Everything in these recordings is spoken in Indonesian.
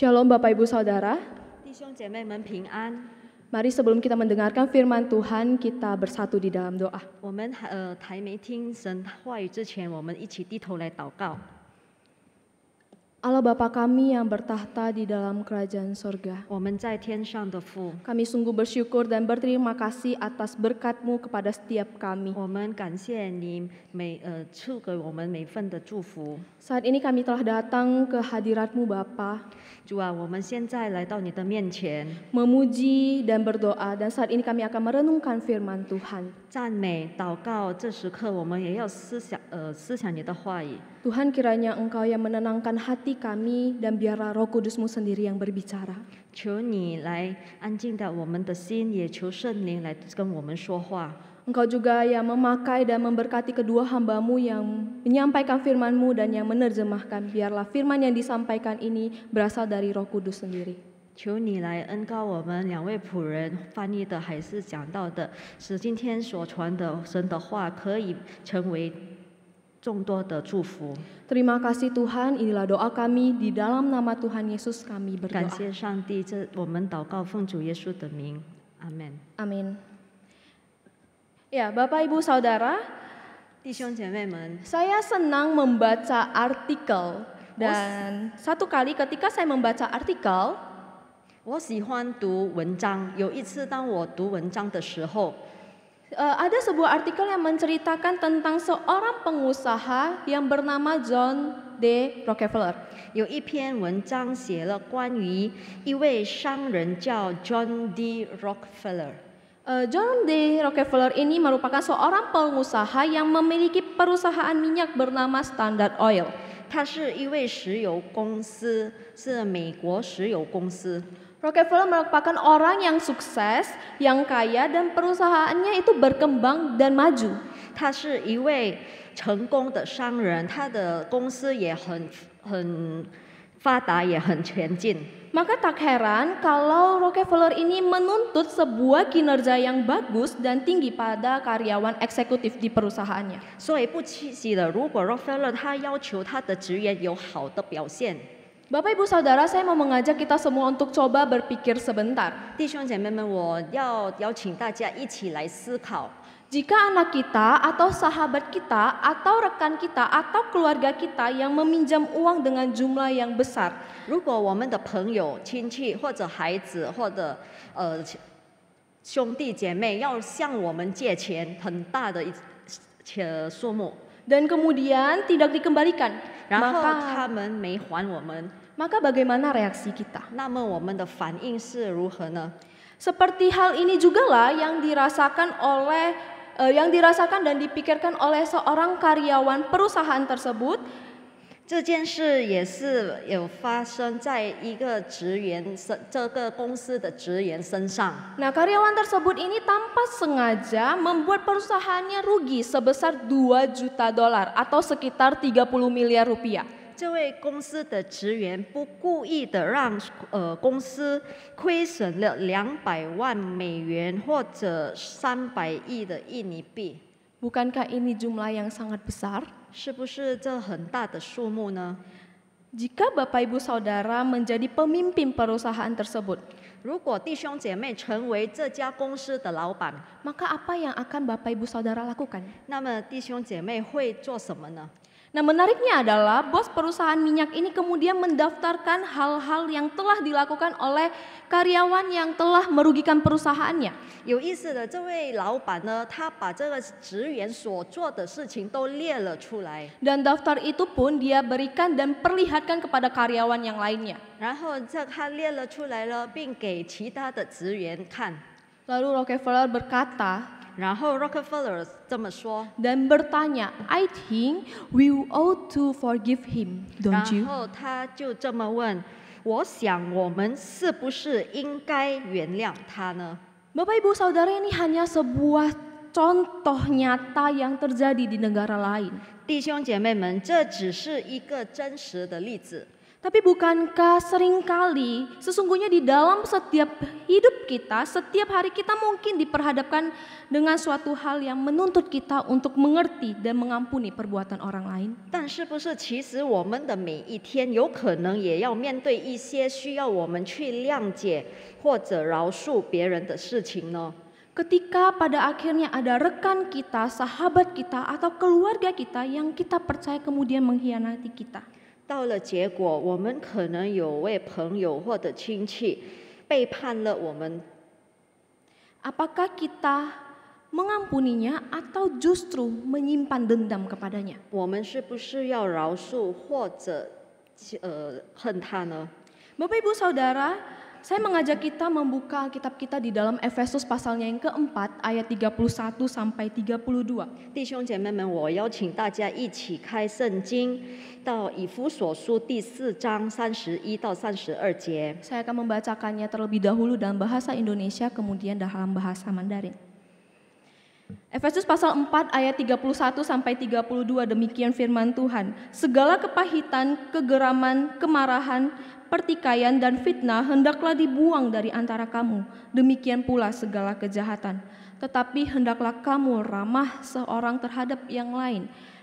Shalom Bapak Ibu Saudara. Mari sebelum kita mendengarkan firman Tuhan, kita bersatu di dalam doa. 我们呃还没听神话语之前，我们一起低头来祷告。Allah Bapa kami yang bertahta di dalam kerajaan sorga. Kami sungguh bersyukur dan berterima kasih atas berkatMu kepada setiap kami. Saat ini kami telah datang ke hadiratMu Bapa. Memuji dan berdoa dan saat ini kami akan merenungkan firman Tuhan. 赞美、祷告，这时刻我们也要思想，呃，思想你的话语。Tuhan kiranya Engkau yang menenangkan hati kami dan biarlah Roh Kudusmu sendiri yang berbicara. Engkau juga yang memakai dan memberkati kedua hambamu yang menyampaikan firmanmu dan yang menerjemahkan. Biarlah firman yang disampaikan ini berasal dari roh kudus sendiri. 求你来恩高我们两位仆人翻译的还是讲到的，使今天所传的神的话可以成为 Terima kasih Tuhan, inilah doa kami di dalam nama Tuhan Yesus kami berdoa. Amin. Amin. Ya, Bapak Ibu Saudara, saya senang membaca artikel dan satu kali ketika saya membaca artikel, 我喜欢读文章。有一次，当我读文章的时候，Eh, ada sebuah artikel yang menceritakan tentang seorang pengusaha yang bernama John D. Rockefeller. 有一篇文章写了关于一位商人叫 John D. Rockefeller。Uh, John D. Rockefeller ini merupakan seorang pengusaha yang memiliki perusahaan minyak bernama Standard Oil. 他是一位石油公司，是美国石油公司。Rockefeller merupakan orang yang sukses, yang kaya dan perusahaannya itu berkembang dan maju. 他是一位成功的商人，他的公司也很很发达，也很前进。Maka tak heran kalau Rockefeller ini menuntut sebuah kinerja yang bagus dan tinggi pada karyawan eksekutif di perusahaannya. 所以不稀奇的，如果 Rockefeller 他要求他的职员有好的表现。Bapak Ibu Saudara, saya mau mengajak kita semua untuk coba berpikir sebentar. Jika anak kita atau sahabat kita atau rekan kita atau keluarga kita yang meminjam uang dengan jumlah yang dan kemudian tidak dikembalikan，然后他们没还我们。maka bagaimana reaksi kita? seperti hal ini jugalah yang dirasakan oleh uh, yang dirasakan dan dipikirkan oleh seorang karyawan perusahaan tersebut Nah, karyawan tersebut ini tanpa sengaja membuat perusahaannya rugi sebesar 2 juta dolar atau sekitar 30 miliar rupiah. 这位公司的职员不故意的让呃公司亏损了两百万美元或者三百亿的印尼币，Bukankah ini jumlah yang sangat besar？是不是这很大的数目呢？Jika bapak ibu saudara menjadi pemimpin perusahaan tersebut，如果弟兄姐妹成为这家公司的老板，maka apa yang akan bapak ibu saudara lakukan？那么弟兄姐妹会做什么呢？Nah menariknya adalah bos perusahaan minyak ini kemudian mendaftarkan hal-hal yang telah dilakukan oleh karyawan yang telah merugikan perusahaannya. Dan daftar itu pun dia berikan dan perlihatkan kepada karyawan yang lainnya. Lalu Rockefeller berkata, 然后 r o c k e f e l l e r 这么说，Dan bertanya, I think we ought to forgive him, don't you? 然后他就这么问，我想我们是不是应该原谅他呢？Bapak Ibu saudara ini hanya sebuah contoh nyata yang terjadi di negara lain。弟兄姐妹们，这只是一个真实的例子。Tapi bukankah seringkali sesungguhnya di dalam setiap hidup kita, setiap hari kita mungkin diperhadapkan dengan suatu hal yang menuntut kita untuk mengerti dan mengampuni perbuatan orang lain? Ketika pada akhirnya ada rekan kita, sahabat kita, atau keluarga kita yang kita percaya kemudian mengkhianati kita. 到了结果，我们可能有位朋友或者亲戚背叛了我们。阿巴卡吉达，mengampuninya atau justru menyimpan dendam kepadanya。我们是不是要饶恕或者呃恨他呢？各位布萨德拉。Saya mengajak kita membuka kitab kita di dalam Efesus pasalnya yang keempat ayat 31 sampai 32. 弟兄姐妹们，我邀请大家一起开圣经到以弗所书第四章三十一到三十二节。Saya akan membacakannya terlebih dahulu dalam bahasa Indonesia kemudian dalam bahasa Mandarin. Efesus pasal 4 ayat 31 sampai 32 demikian firman Tuhan. Segala kepahitan, kegeraman, kemarahan, pertikaian dan fitnah hendaklah dibuang dari antara kamu, demikian pula segala kejahatan. Tetapi hendaklah kamu ramah seorang terhadap yang lain,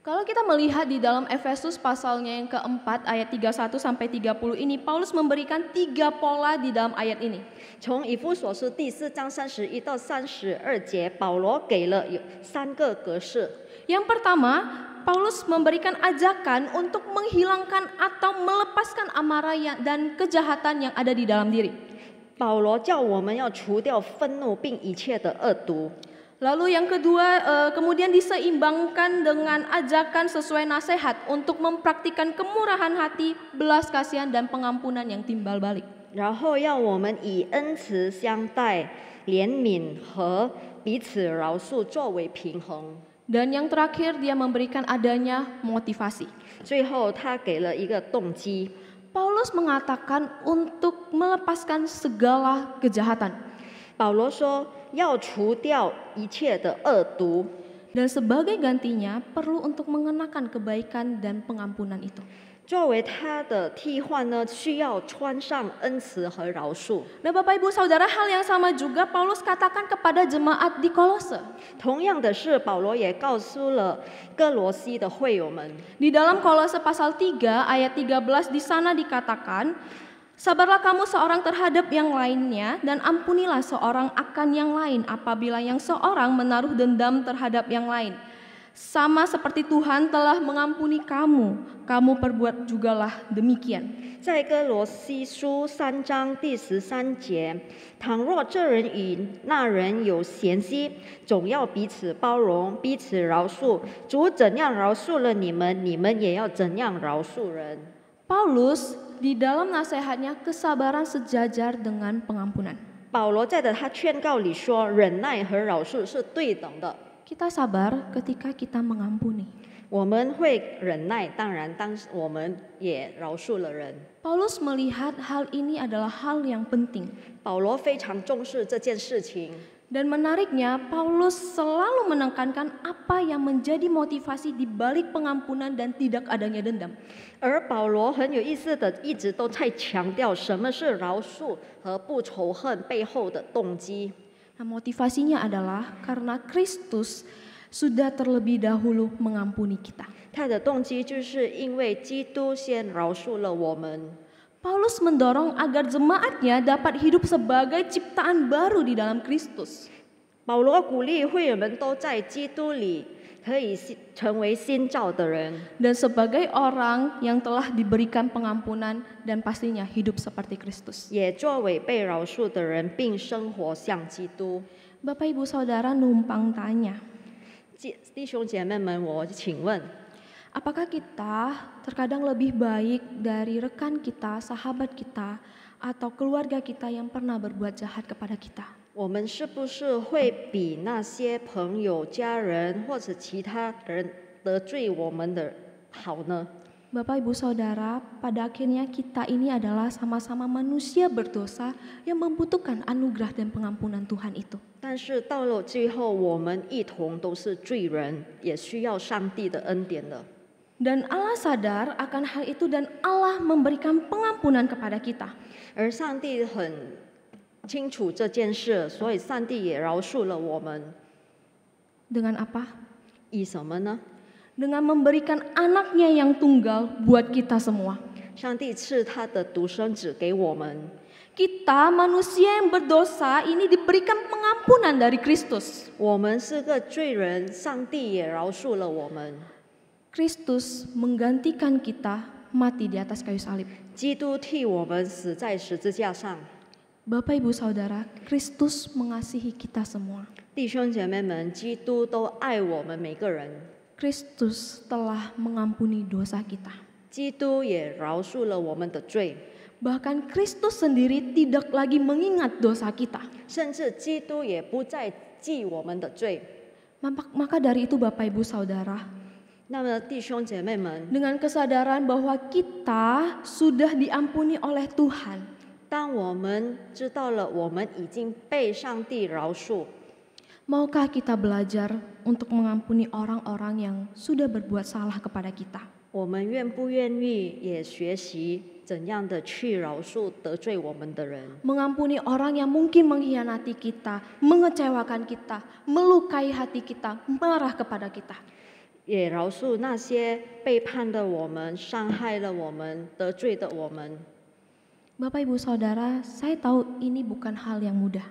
Kalau kita melihat di dalam Efesus pasalnya yang keempat ayat 31 sampai 30 ini, Paulus memberikan tiga pola di dalam ayat ini. yang pertama, Paulus memberikan ajakan untuk menghilangkan atau melepaskan amarah ya- dan kejahatan yang ada di dalam diri. 保罗叫我们要除掉愤怒并一切的恶毒。Lalu yang kedua, eh, kemudian diseimbangkan dengan ajakan sesuai nasihat untuk mempraktikkan kemurahan hati, belas kasihan dan pengampunan yang timbal balik. dan yang terakhir dia memberikan adanya motivasi. Paulus mengatakan untuk melepaskan segala kejahatan. 保罗说要除掉一切的恶毒。Dan sebagai gantinya perlu untuk mengenakan kebaikan dan pengampunan itu. 作为他的替换呢，需要穿上恩慈和饶恕。Nah, Bapak Ibu Saudara, hal yang sama juga Paulus katakan kepada jemaat di Kolose. 同样的是，保罗也告诉了哥罗西的会友们。Di dalam Kolose pasal 3 ayat 13 di sana dikatakan, Sabarlah kamu seorang terhadap yang lainnya dan ampunilah seorang akan yang lain apabila yang seorang menaruh dendam terhadap yang lain. Sama seperti Tuhan telah mengampuni kamu, kamu perbuat jugalah demikian. 在哥罗西书三章第十三节，倘若这人与那人有嫌隙，总要彼此包容，彼此饶恕。主怎样饶恕了你们，你们也要怎样饶恕人。Paulus di dalam nasihatnya kesabaran sejajar dengan pengampunan. Kita sabar ketika kita mengampuni. Paulus melihat hal ini adalah hal yang penting. Dan menariknya, Paulus selalu menekankan apa yang menjadi motivasi di balik pengampunan dan tidak adanya dendam. 而保罗很有意思的，一直都在强调什么是饶恕和不仇恨背后的动机。那 motivasinya adalah karena Kristus sudah terlebih dahulu mengampuni kita. mendorong agar jemaatnya dapat hidup sebagai ciptaan baru di dalam Kristus dan sebagai orang yang telah diberikan pengampunan dan pastinya hidup seperti Kristus. Bapak Ibu Saudara numpang tanya. Apakah kita terkadang lebih baik dari rekan kita, sahabat kita, atau keluarga kita yang pernah berbuat jahat kepada kita? 我们是不是会比那些朋友、家人或者其他人得罪我们的好呢？Bapak, Ibu, Saudara, pada akhirnya kita ini adalah sama-sama manusia berdosa yang membutuhkan anugerah dan pengampunan Tuhan itu. Dan Allah sadar akan hal itu dan Allah memberikan pengampunan kepada kita. 而上帝很清楚这件事，所以上帝也饶恕了我们。Dengan apa? 以什么呢？Dengan memberikan anaknya yang tunggal buat kita semua. 上帝赐他的独生子给我们。Kita manusia yang berdosa ini diberikan pengampunan dari Kristus. menggantikan kita mati di atas kayu salib。基督替我们死在十字架上。Bapak Ibu Saudara, Kristus mengasihi kita semua. Kristus telah mengampuni dosa kita. Bahkan Kristus sendiri tidak lagi mengingat dosa kita. Maka dari itu Bapak Ibu Saudara, dengan kesadaran bahwa kita sudah diampuni oleh Tuhan. 当我们知道了我们已经被上帝饶恕，maukah kita belajar untuk mengampuni orang-orang yang sudah berbuat salah kepada kita? mengampuni orang yang mungkin mengkhianati kita, mengecewakan kita, melukai hati kita, marah kepada kita. 也饶恕那些背叛的我们、伤害了我们、得罪的我们。Bapak Ibu Saudara, saya tahu ini bukan hal yang mudah.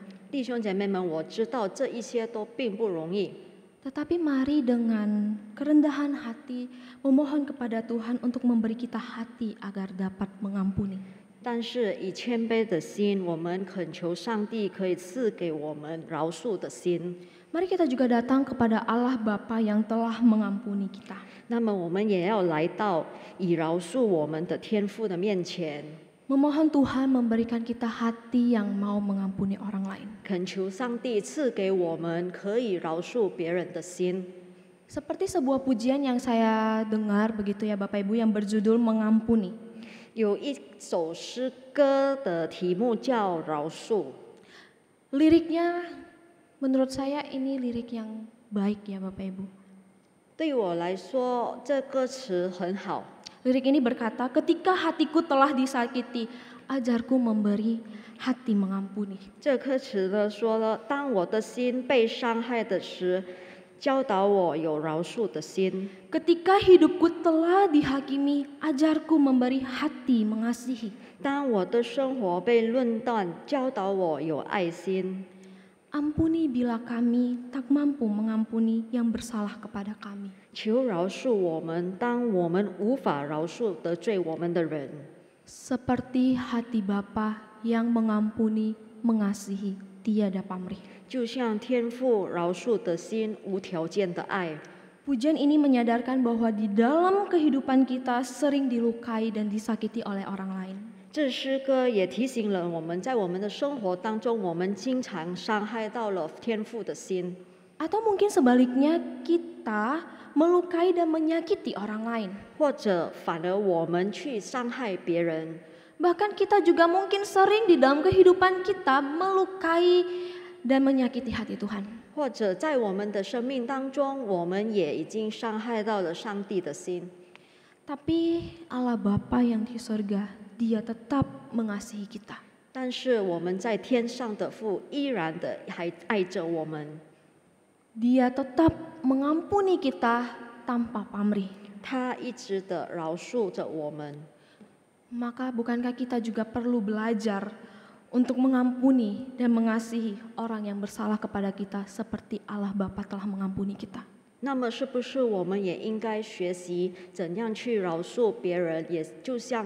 Tetapi mari dengan kerendahan hati memohon kepada Tuhan untuk memberi kita hati agar dapat mengampuni. 但是以谦卑的心，我们恳求上帝可以赐给我们饶恕的心。Mari kita juga datang kepada Allah Bapa yang telah mengampuni kita. 那么我们也要来到以饶恕我们的天父的面前。memohon Tuhan memberikan kita hati yang mau mengampuni orang lain. Seperti sebuah pujian yang saya dengar begitu ya Bapak Ibu yang berjudul mengampuni. Liriknya menurut saya ini lirik yang baik ya Bapak Ibu. 对我来说，这歌词很好。Lirik ini berkata, ketika hatiku telah disakiti, ajarku memberi, hati mengampuni. Ketika hidupku telah dihakimi, ajarku memberi hati mengasihi. 当我的生活被论断，教导我有爱心。Ampuni bila kami tak mampu mengampuni yang bersalah kepada kami. Seperti hati Bapa yang mengampuni, mengasihi tiada pamrih. Pujian ini menyadarkan bahwa di dalam kehidupan kita sering dilukai dan disakiti oleh orang lain. 这诗歌也提醒了我们在我们的生活当中，我们经常伤害到了天父的心。Atau mungkin sebaliknya kita melukai dan menyakiti orang lain. 或者反而我们去伤害别人。Bahkan kita juga mungkin sering di dalam kehidupan kita melukai dan menyakiti hati Tuhan. 或者在我们的生命当中，我们也已经伤害到了上帝的心。Tapi Allah Bapa yang di surga dia tetap mengasihi kita. Dia tetap mengampuni kita tanpa pamrih. Maka bukankah kita juga perlu belajar untuk mengampuni dan mengasihi orang yang bersalah kepada kita seperti Allah Bapa telah mengampuni kita? 那么，是不是我们也应该学习怎样去饶恕别人，也就像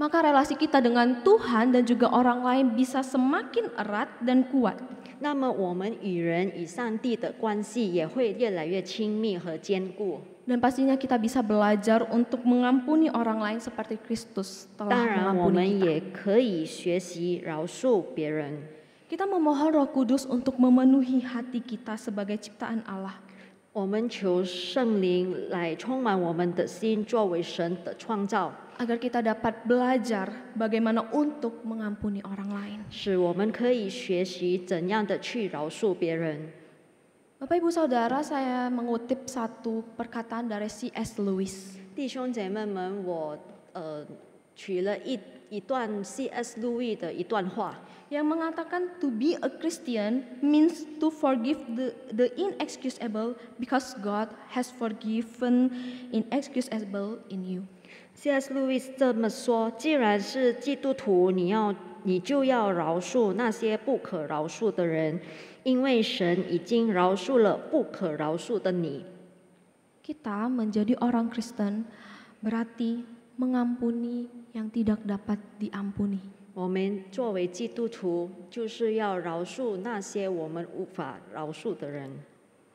maka relasi kita dengan Tuhan dan juga orang lain bisa semakin erat dan kuat. 那么我们与人与上帝的关系也会越来越亲密和坚固。Dan pastinya kita bisa belajar untuk mengampuni orang lain seperti Kristus telah mengampuni kita. Kita memohon Roh Kudus untuk memenuhi hati kita sebagai ciptaan Allah. 我们求圣灵来充满我们的心，作为神的创造，agar kita dapat belajar bagaimana untuk mengampuni orang lain. 使我们可以学习怎样的去饶恕别人。Bapak Ibu Saudara, saya mengutip satu perkataan dari C.S. Lewis. 弟兄姐妹们，我呃取了一一段 C.S. Lewis 的一段话 yang mengatakan to be a Christian means to forgive the the inexcusable because God has forgiven inexcusable in you. C.S. Lewis 这么说：既然是基督徒，你要你就要饶恕那些不可饶恕的人，因为神已经饶恕了不可饶恕的你。Kita menjadi orang Kristen berarti mengampuni yang tidak dapat diampuni.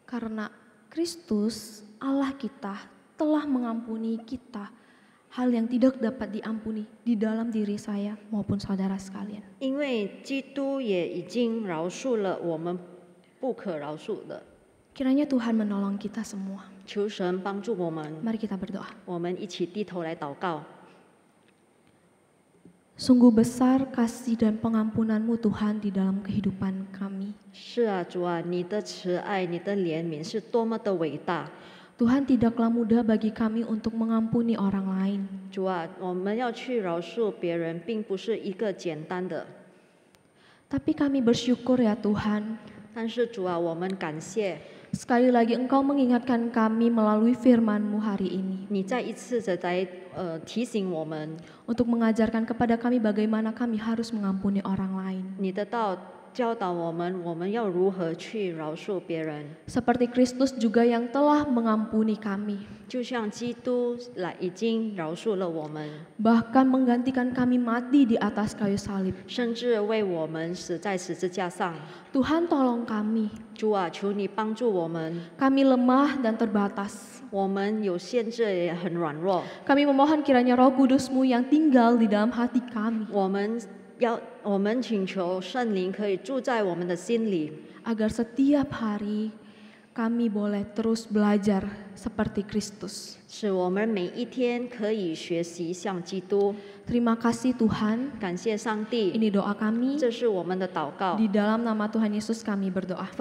Karena Kristus Allah kita telah mengampuni kita hal yang tidak dapat diampuni di dalam diri saya maupun saudara sekalian. 因为基督也已经饶恕了我们不可饶恕的。Kiranya Tuhan menolong kita semua. Mari kita berdoa. Sungguh besar kasih dan pengampunanmu Tuhan di dalam kehidupan kami. Tuhan tidaklah mudah bagi kami untuk mengampuni orang lain. Tapi kami bersyukur ya Tuhan. 但是主啊，我们感谢。Sekali lagi engkau mengingatkan kami melalui FirmanMu hari ini. untuk mengajarkan kepada kami bagaimana kami harus mengampuni orang lain. 你的道教导我们我们要如何去饶恕别人。Seperti Kristus juga yang telah mengampuni kami, 就像基督来已经饶恕了我们，bahkan menggantikan kami mati di atas kayu salib，甚至为我们死在十字架上。Tuhan tolong kami，主啊求你帮助我们。Kami lemah dan terbatas，我们有限制也很软弱。Kami memohon kiranya Roh Kudusmu yang tinggal di dalam hati kami. 要我们请求圣灵可以住在我们的心里，agar setiap hari kami boleh terus belajar seperti Kristus. kasih Tuhan. 感谢上帝，Ini doa kami. 这是我们的祷告 nama Tuhan Yesus kami berdoa.